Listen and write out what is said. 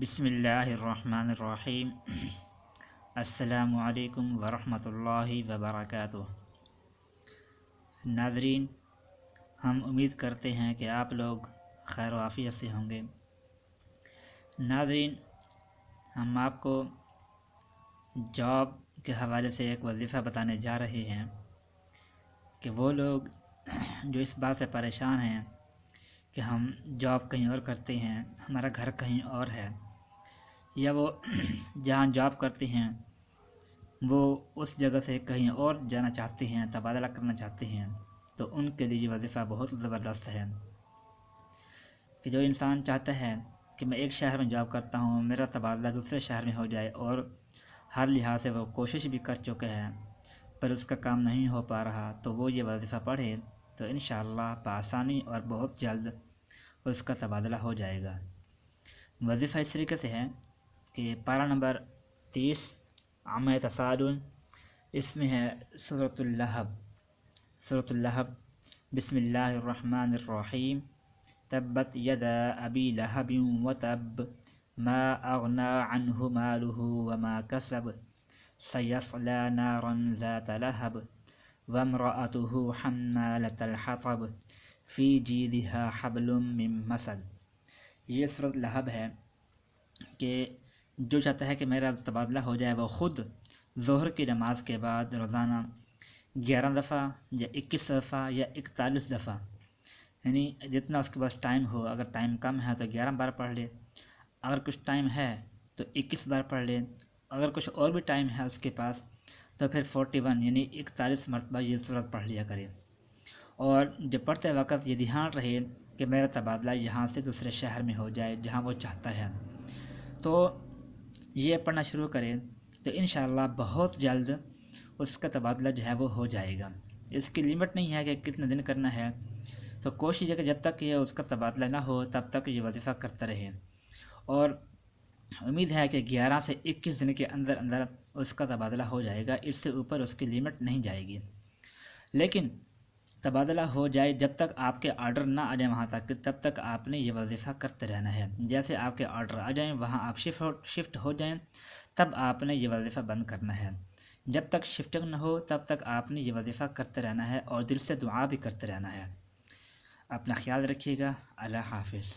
बिसमीम् अल्लाम वरम् वबरक नाजरीन हम उम्मीद करते हैं कि आप लोग खैर वाफियत से होंगे नाजरीन हम आपको जॉब के हवाले से एक वजीफ़ा बताने जा रहे हैं कि वो लोग जो इस बात से परेशान हैं कि हम जॉब कहीं और करते हैं हमारा घर कहीं और है या वो जहाँ जॉब करते हैं वो उस जगह से कहीं और जाना चाहते हैं तबादला करना चाहते हैं तो उनके लिए वजीफ़ा बहुत ज़बरदस्त है कि जो इंसान चाहता है कि मैं एक शहर में जॉब करता हूँ मेरा तबादला दूसरे शहर में हो जाए और हर लिहाज से वो कोशिश भी कर चुके हैं पर उसका काम नहीं हो पा रहा तो वो ये वजीफ़ा पढ़े तो इन आसानी और बहुत जल्द उसका तबादला हो जाएगा वजीफ़ा इस तरीके से है कि पारा नंबर तीस आम तसादन इसमें है सूरतलहब सूरतलहब बसमीम तब्बत यद अबी लहब व तब मा अगना अनहु मालू व मा कसब सयसला नारन ज़ात लहब वमरअतु हमतलब फ़ी जी दिहा हबलुम मसद ये सूरत लहब है कि जो चाहता है कि मेरा तबादला हो जाए वह ख़ुद जहर की नमाज के बाद रोज़ाना ग्यारह दफ़ा या इक्कीस दफ़ा या इकतालीस दफ़ा यानी जितना उसके पास टाइम हो अगर टाइम कम है तो ग्यारह बार पढ़ ले अगर कुछ टाइम है तो इक्कीस बार पढ़ ले अगर कुछ और भी टाइम है उसके पास तो फिर फोर्टी वन यानी इकतालीस मरतबा ये सूरत पढ़ लिया करें और जब पढ़ते वक्त ये ध्यान रहे कि मेरा तबादला यहाँ से दूसरे शहर में हो जाए जहाँ वो चाहता है तो ये पढ़ना शुरू करें तो इन बहुत जल्द उसका तबादला जो है वो हो जाएगा इसकी लिमिट नहीं है कि कितने दिन करना है तो कोशिश है कि जब तक ये उसका तबादला ना हो तब तक ये वजीफ़ा करता रहे और उम्मीद है कि 11 से 21 दिन के अंदर अंदर उसका तबादला हो जाएगा इससे ऊपर उसकी लिमिट नहीं जाएगी लेकिन तबादला हो जाए जब तक आपके आर्डर ना आ जाए वहाँ तक तब तक आपने ये वजीफ़ा करते रहना है जैसे आपके आर्डर आ जाएँ वहाँ आप शिफ्ट हो शिफ्ट हो जाएं तब आपने ये वजीफ़ा बंद करना है जब तक शिफ्टिंग ना हो तब तक आपने ये वजीफ़ा करते रहना है और दिल से दुआ भी करते रहना है अपना ख्याल रखिएगा अल्लाह हाफिज़